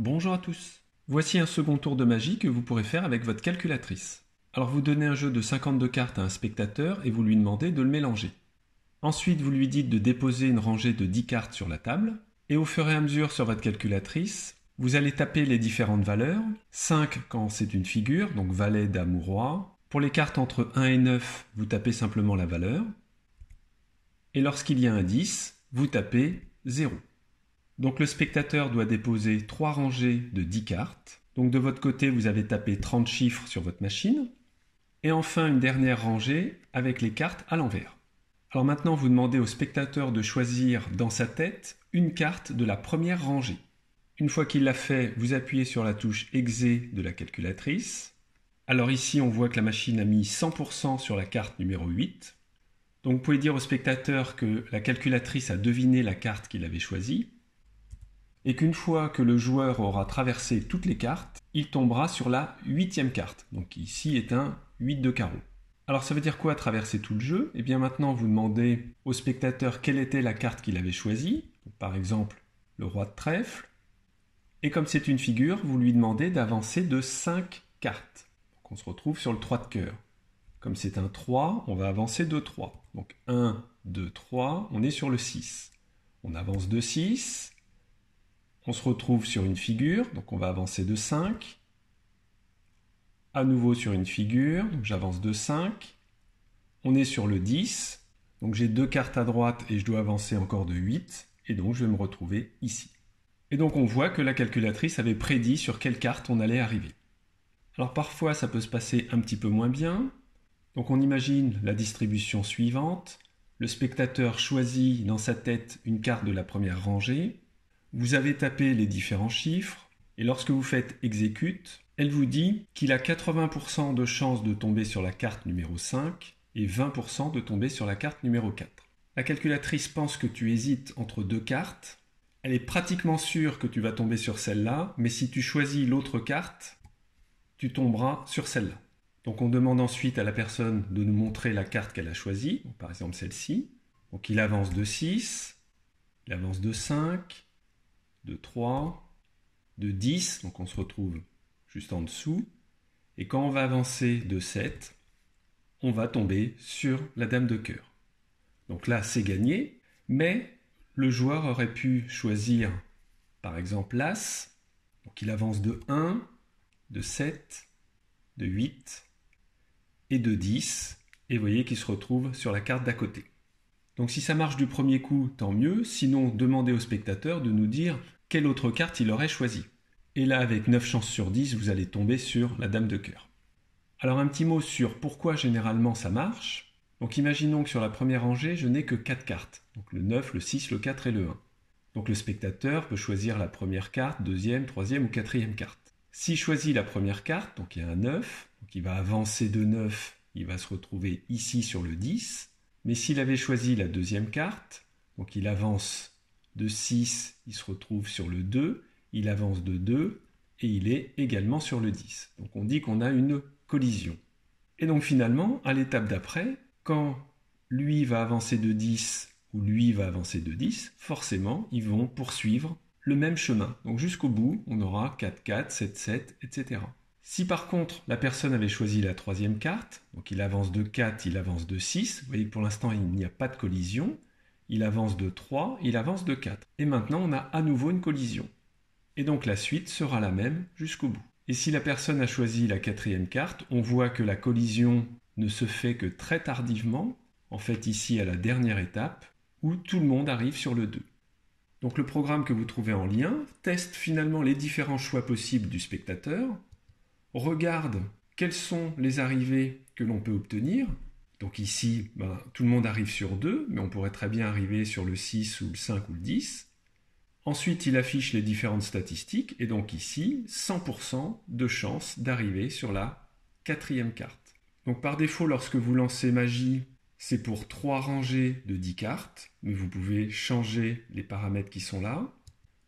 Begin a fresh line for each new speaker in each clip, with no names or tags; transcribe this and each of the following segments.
Bonjour à tous. Voici un second tour de magie que vous pourrez faire avec votre calculatrice. Alors vous donnez un jeu de 52 cartes à un spectateur et vous lui demandez de le mélanger. Ensuite, vous lui dites de déposer une rangée de 10 cartes sur la table et au fur et à mesure sur votre calculatrice, vous allez taper les différentes valeurs, 5 quand c'est une figure, donc valet, dame ou roi. Pour les cartes entre 1 et 9, vous tapez simplement la valeur. Et lorsqu'il y a un 10, vous tapez 0. Donc le spectateur doit déposer trois rangées de 10 cartes. Donc de votre côté, vous avez tapé 30 chiffres sur votre machine. Et enfin, une dernière rangée avec les cartes à l'envers. Alors maintenant, vous demandez au spectateur de choisir dans sa tête une carte de la première rangée. Une fois qu'il l'a fait, vous appuyez sur la touche Exé de la calculatrice. Alors ici, on voit que la machine a mis 100% sur la carte numéro 8. Donc vous pouvez dire au spectateur que la calculatrice a deviné la carte qu'il avait choisie et qu'une fois que le joueur aura traversé toutes les cartes, il tombera sur la huitième carte, donc ici est un 8 de carreau. Alors ça veut dire quoi traverser tout le jeu Eh bien maintenant vous demandez au spectateur quelle était la carte qu'il avait choisie, par exemple le roi de trèfle, et comme c'est une figure, vous lui demandez d'avancer de 5 cartes. Donc on se retrouve sur le 3 de cœur. Comme c'est un 3, on va avancer de 3. Donc 1, 2, 3, on est sur le 6. On avance de 6, on se retrouve sur une figure, donc on va avancer de 5. À nouveau sur une figure, donc j'avance de 5. On est sur le 10, donc j'ai deux cartes à droite et je dois avancer encore de 8, et donc je vais me retrouver ici. Et donc on voit que la calculatrice avait prédit sur quelle carte on allait arriver. Alors parfois ça peut se passer un petit peu moins bien. Donc on imagine la distribution suivante. Le spectateur choisit dans sa tête une carte de la première rangée. Vous avez tapé les différents chiffres et lorsque vous faites exécute, elle vous dit qu'il a 80% de chance de tomber sur la carte numéro 5 et 20% de tomber sur la carte numéro 4. La calculatrice pense que tu hésites entre deux cartes. Elle est pratiquement sûre que tu vas tomber sur celle-là, mais si tu choisis l'autre carte, tu tomberas sur celle-là. Donc on demande ensuite à la personne de nous montrer la carte qu'elle a choisie, par exemple celle-ci. Donc il avance de 6, il avance de 5, de 3, de 10, donc on se retrouve juste en dessous. Et quand on va avancer de 7, on va tomber sur la dame de cœur. Donc là, c'est gagné, mais le joueur aurait pu choisir par exemple l'As. Donc il avance de 1, de 7, de 8 et de 10. Et vous voyez qu'il se retrouve sur la carte d'à côté. Donc si ça marche du premier coup, tant mieux, sinon demandez au spectateur de nous dire quelle autre carte il aurait choisi. Et là, avec 9 chances sur 10, vous allez tomber sur la Dame de cœur. Alors un petit mot sur pourquoi généralement ça marche. Donc imaginons que sur la première rangée, je n'ai que 4 cartes. Donc le 9, le 6, le 4 et le 1. Donc le spectateur peut choisir la première carte, deuxième, troisième ou quatrième carte. S'il choisit la première carte, donc il y a un 9, donc il va avancer de 9, il va se retrouver ici sur le 10. Mais s'il avait choisi la deuxième carte, donc il avance de 6, il se retrouve sur le 2, il avance de 2 et il est également sur le 10. Donc on dit qu'on a une collision. Et donc finalement, à l'étape d'après, quand lui va avancer de 10 ou lui va avancer de 10, forcément, ils vont poursuivre le même chemin. Donc jusqu'au bout, on aura 4, 4, 7, 7, etc. Si par contre la personne avait choisi la troisième carte, donc il avance de 4, il avance de 6, vous voyez que pour l'instant il n'y a pas de collision, il avance de 3, il avance de 4. Et maintenant on a à nouveau une collision. Et donc la suite sera la même jusqu'au bout. Et si la personne a choisi la quatrième carte, on voit que la collision ne se fait que très tardivement, en fait ici à la dernière étape, où tout le monde arrive sur le 2. Donc le programme que vous trouvez en lien teste finalement les différents choix possibles du spectateur, regarde quelles sont les arrivées que l'on peut obtenir. Donc ici, ben, tout le monde arrive sur 2, mais on pourrait très bien arriver sur le 6 ou le 5 ou le 10. Ensuite, il affiche les différentes statistiques, et donc ici, 100% de chance d'arriver sur la quatrième carte. Donc par défaut, lorsque vous lancez magie, c'est pour 3 rangées de 10 cartes, mais vous pouvez changer les paramètres qui sont là.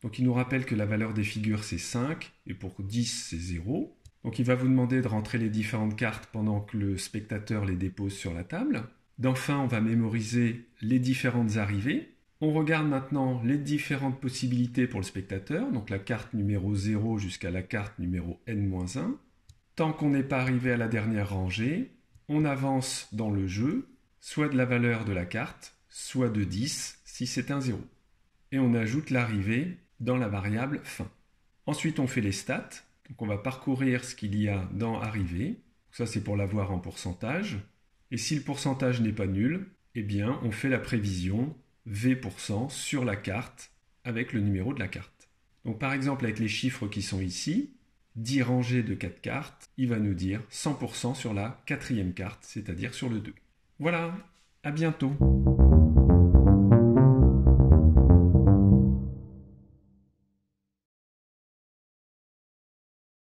Donc il nous rappelle que la valeur des figures c'est 5, et pour 10 c'est 0. Donc il va vous demander de rentrer les différentes cartes pendant que le spectateur les dépose sur la table. D'enfin, on va mémoriser les différentes arrivées. On regarde maintenant les différentes possibilités pour le spectateur, donc la carte numéro 0 jusqu'à la carte numéro n-1. Tant qu'on n'est pas arrivé à la dernière rangée, on avance dans le jeu, soit de la valeur de la carte, soit de 10 si c'est un 0. Et on ajoute l'arrivée dans la variable fin. Ensuite, on fait les stats, donc on va parcourir ce qu'il y a dans ARRIVER. Ça c'est pour l'avoir en pourcentage. Et si le pourcentage n'est pas nul, eh bien on fait la prévision V% sur la carte avec le numéro de la carte. Donc par exemple avec les chiffres qui sont ici, 10 rangées de 4 cartes, il va nous dire 100% sur la quatrième carte, c'est-à-dire sur le 2. Voilà, à bientôt